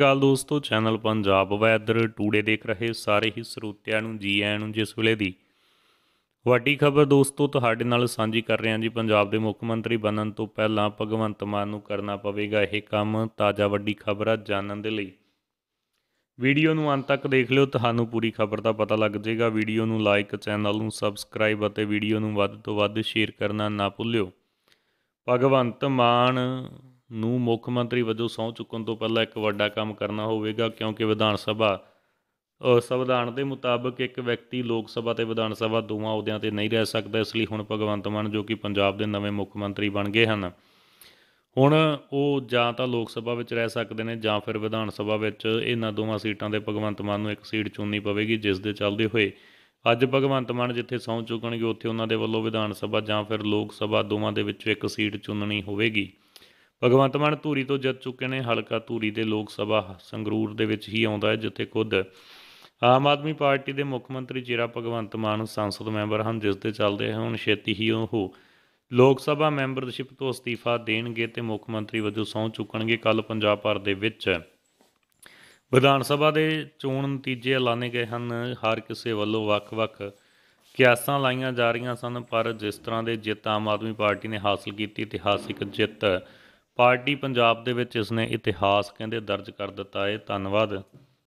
ਗੱਲ ਦੋਸਤੋ channel Punjab weather today ਦੇਖ ਰਹੇ ਸਾਰੇ ਹੀ ਸਰੋਤਿਆਂ ਨੂੰ ਜੀ ਆਇਆਂ ਨੂੰ ਜਿਸ ਵੇਲੇ ਦੀ ਵੱਡੀ ਖਬਰ ਦੋਸਤੋ ਤੁਹਾਡੇ ਨਾਲ ਸਾਂਝੀ ਕਰ ਰਹੇ ਹਾਂ ਜੀ ਪੰਜਾਬ ਦੇ ਮੁੱਖ ਮੰਤਰੀ ਬਣਨ ਤੋਂ ਪਹਿਲਾਂ ਭਗਵੰਤ ਮਾਨ ਨੂੰ ਕਰਨਾ ਪਵੇਗਾ ਇਹ ਕੰਮ ਤਾਜ਼ਾ ਵੱਡੀ ਖਬਰਾਂ ਜਾਣਨ ਦੇ ਲਈ ਵੀਡੀਓ ਨੂੰ ਅੰਤ ਤੱਕ ਦੇਖ ਲਿਓ ਤੁਹਾਨੂੰ ਪੂਰੀ ਖਬਰ ਦਾ ਪਤਾ ਲੱਗ ਜਾਏਗਾ ਵੀਡੀਓ ਨੂੰ ਲਾਈਕ ਚੈਨਲ ਨੂੰ ਸਬਸਕ੍ਰਾਈਬ ਅਤੇ ਵੀਡੀਓ ਨੂੰ ਵੱਧ ਤੋਂ ਵੱਧ ਸ਼ੇਅਰ ਕਰਨਾ ਨਾ ਭੁੱਲਿਓ ਭਗਵੰਤ ਮਾਨ ਨੂੰ ਮੁੱਖ ਮੰਤਰੀ ਵਜੋਂ ਸੌਂ ਚੁੱਕਣ ਤੋਂ ਪਹਿਲਾਂ ਇੱਕ ਵੱਡਾ ਕੰਮ ਕਰਨਾ ਹੋਵੇਗਾ ਕਿਉਂਕਿ ਵਿਧਾਨ ਸਭਾ ਸੰਵਿਧਾਨ ਦੇ ਮੁਤਾਬਕ ਇੱਕ ਵਿਅਕਤੀ ਲੋਕ ਸਭਾ ਤੇ ਵਿਧਾਨ ਸਭਾ ਦੋਵਾਂ ਅਹੁਦਿਆਂ ਤੇ ਨਹੀਂ ਰਹਿ ਸਕਦਾ ਇਸ ਲਈ ਹੁਣ ਭਗਵੰਤ ਮਾਨ ਜੋ ਕਿ ਪੰਜਾਬ ਦੇ ਨਵੇਂ ਮੁੱਖ ਮੰਤਰੀ ਬਣ ਗਏ ਹਨ ਹੁਣ ਉਹ ਜਾਂ ਤਾਂ ਲੋਕ ਸਭਾ ਵਿੱਚ ਰਹਿ ਸਕਦੇ ਨੇ ਜਾਂ ਫਿਰ ਵਿਧਾਨ ਸਭਾ ਵਿੱਚ ਇਹਨਾਂ ਦੋਵਾਂ ਸੀਟਾਂ ਦੇ ਭਗਵੰਤ ਮਾਨ ਨੂੰ ਇੱਕ ਸੀਟ ਚੁਣਨੀ ਪਵੇਗੀ ਜਿਸ ਦੇ ਚੱਲਦੇ ਹੋਏ ਅੱਜ ਭਗਵੰਤ ਮਾਨ ਜਿੱਥੇ ਸੌਂ ਚੁੱਕਣਗੇ ਉੱਥੇ ਉਹਨਾਂ ਦੇ ਵੱਲੋਂ ਵਿਧਾਨ ਸਭਾ ਜਾਂ ਫਿਰ ਲੋਕ ਸਭਾ ਦੋਵਾਂ ਦੇ ਵਿੱਚੋਂ ਇੱਕ ਸੀਟ ਚੁਣਨੀ ਹੋਵੇਗੀ ਭਗਵੰਤ ਮਾਨ ਧੂਰੀ ਤੋਂ ਜਿੱਤ ਚੁੱਕੇ ਨੇ ਹਲਕਾ ਧੂਰੀ ਦੇ ਲੋਕ ਸਭਾ ਸੰਗਰੂਰ ਦੇ ਵਿੱਚ ਹੀ ਆਉਂਦਾ ਹੈ ਜਿੱਥੇ ਖੁਦ ਆਮ ਆਦਮੀ ਪਾਰਟੀ ਦੇ ਮੁੱਖ ਮੰਤਰੀ ਜੀਰਾ ਭਗਵੰਤ ਮਾਨ ਸੰਸਦ ਮੈਂਬਰ ਹਨ ਜਿਸ ਦੇ ਚੱਲਦੇ ਹੁਣ ਛੇਤੀ ਹੀ ਉਹ ਲੋਕ ਸਭਾ ਮੈਂਬਰਸ਼ਿਪ ਤੋਂ ਅਸਤੀਫਾ ਦੇਣਗੇ ਤੇ ਮੁੱਖ ਮੰਤਰੀ ਵਜੋਂ ਸਹੁੰ ਚੁੱਕਣਗੇ ਕੱਲ ਪੰਜਾਬ ਭਰ ਦੇ ਵਿੱਚ ਵਿਧਾਨ ਸਭਾ ਦੇ ਚੋਣ ਨਤੀਜੇ ਐਲਾਨੇ ਗਏ ਹਨ ਹਰ ਕਿਸੇ ਵੱਲੋਂ ਵੱਖ-ਵੱਖ ਕਿਆਸਾਂ ਲਾਈਆਂ ਜਾ ਰਹੀਆਂ ਸਨ ਪਰ ਜਿਸ ਤਰ੍ਹਾਂ ਦੇ ਜਿੱਤ ਆਮ ਆਦਮੀ ਪਾਰਟੀ ਨੇ ਹਾਸਲ ਕੀਤੀ ਇਤਿਹਾਸਿਕ ਜਿੱਤ ਪਾਰਟੀ ਪੰਜਾਬ ਦੇ ਵਿੱਚ ਇਸ ਨੇ ਇਤਿਹਾਸ ਕਹਿੰਦੇ ਦਰਜ ਕਰ ਦਿੱਤਾ ਹੈ ਧੰਨਵਾਦ